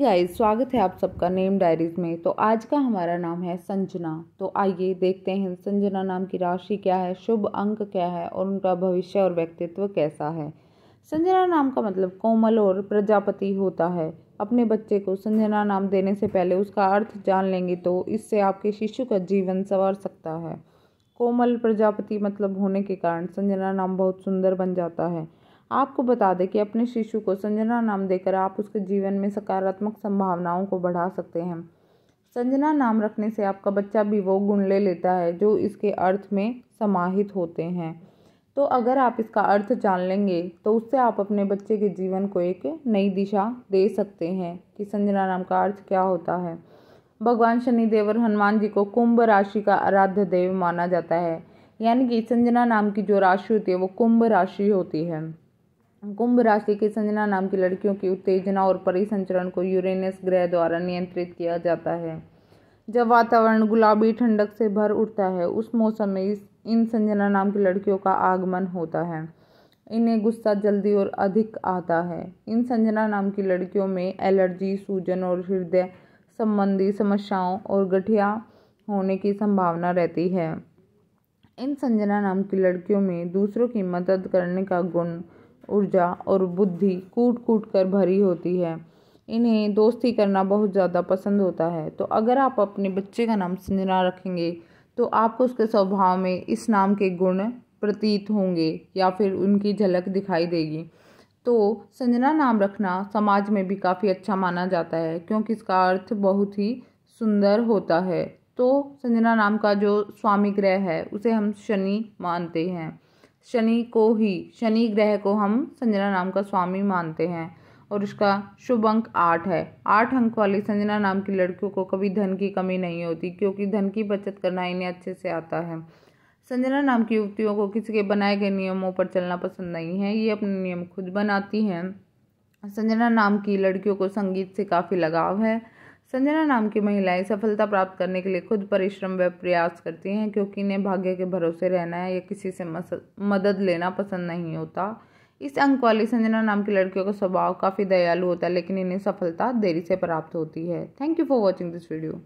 guys स्वागत है आप सबका नेम डायरीज में तो आज का हमारा नाम है संजना तो आइए देखते हैं संजना नाम की राशि क्या है शुभ अंक क्या है और उनका भविष्य और व्यक्तित्व कैसा है संजना नाम का मतलब कोमल और प्रजापति होता है अपने बच्चे को संजना नाम देने से पहले उसका अर्थ जान लेंगे तो इससे आपके शिशु का जीवन संवार सकता है कोमल प्रजापति मतलब होने के कारण संजना नाम बहुत सुंदर बन जाता है आपको बता दें कि अपने शिशु को संजना नाम देकर आप उसके जीवन में सकारात्मक संभावनाओं को बढ़ा सकते हैं संजना नाम रखने से आपका बच्चा भी वो गुण ले लेता है जो इसके अर्थ में समाहित होते हैं तो अगर आप इसका अर्थ जान लेंगे तो उससे आप अपने बच्चे के जीवन को एक नई दिशा दे सकते हैं कि संजना नाम का अर्थ क्या होता है भगवान शनिदेव और हनुमान जी को कुंभ राशि का आराध्य देव माना जाता है यानी कि संजना नाम की जो राशि होती है वो कुंभ राशि होती है कुंभ राशि की संजना नाम की लड़कियों की उत्तेजना और परिसंचरण को यूरेनस ग्रह द्वारा नियंत्रित किया जाता है जब वातावरण गुलाबी ठंडक से भर उठता है उस मौसम में इस इन संजना नाम की लड़कियों का आगमन होता है इन्हें गुस्सा जल्दी और अधिक आता है इन संजना नाम की लड़कियों में एलर्जी सूजन और हृदय संबंधी समस्याओं और गठिया होने की संभावना रहती है इन संजना नाम की लड़कियों में दूसरों की मदद करने का गुण ऊर्जा और बुद्धि कूट कूट कर भरी होती है इन्हें दोस्ती करना बहुत ज़्यादा पसंद होता है तो अगर आप अपने बच्चे का नाम संजना रखेंगे तो आपको उसके स्वभाव में इस नाम के गुण प्रतीत होंगे या फिर उनकी झलक दिखाई देगी तो संजना नाम रखना समाज में भी काफ़ी अच्छा माना जाता है क्योंकि इसका अर्थ बहुत ही सुंदर होता है तो संजना नाम का जो स्वामी ग्रह है उसे हम शनि मानते हैं शनि को ही शनि ग्रह को हम संजना नाम का स्वामी मानते हैं और उसका शुभ अंक आठ है आठ अंक वाली संजना नाम की लड़कियों को कभी धन की कमी नहीं होती क्योंकि धन की बचत करना इन्हें अच्छे से आता है संजना नाम की युवतियों को किसी के बनाए गए नियमों पर चलना पसंद नहीं है ये अपने नियम खुद बनाती हैं संजना नाम की लड़कियों को संगीत से काफ़ी लगाव है संजना नाम की महिलाएं सफलता प्राप्त करने के लिए खुद परिश्रम व प्रयास करती हैं क्योंकि इन्हें भाग्य के भरोसे रहना है या किसी से मदद लेना पसंद नहीं होता इस अंक वाली संजना नाम की लड़कियों का स्वभाव काफ़ी दयालु होता है लेकिन इन्हें सफलता देरी से प्राप्त होती है thank you for watching this video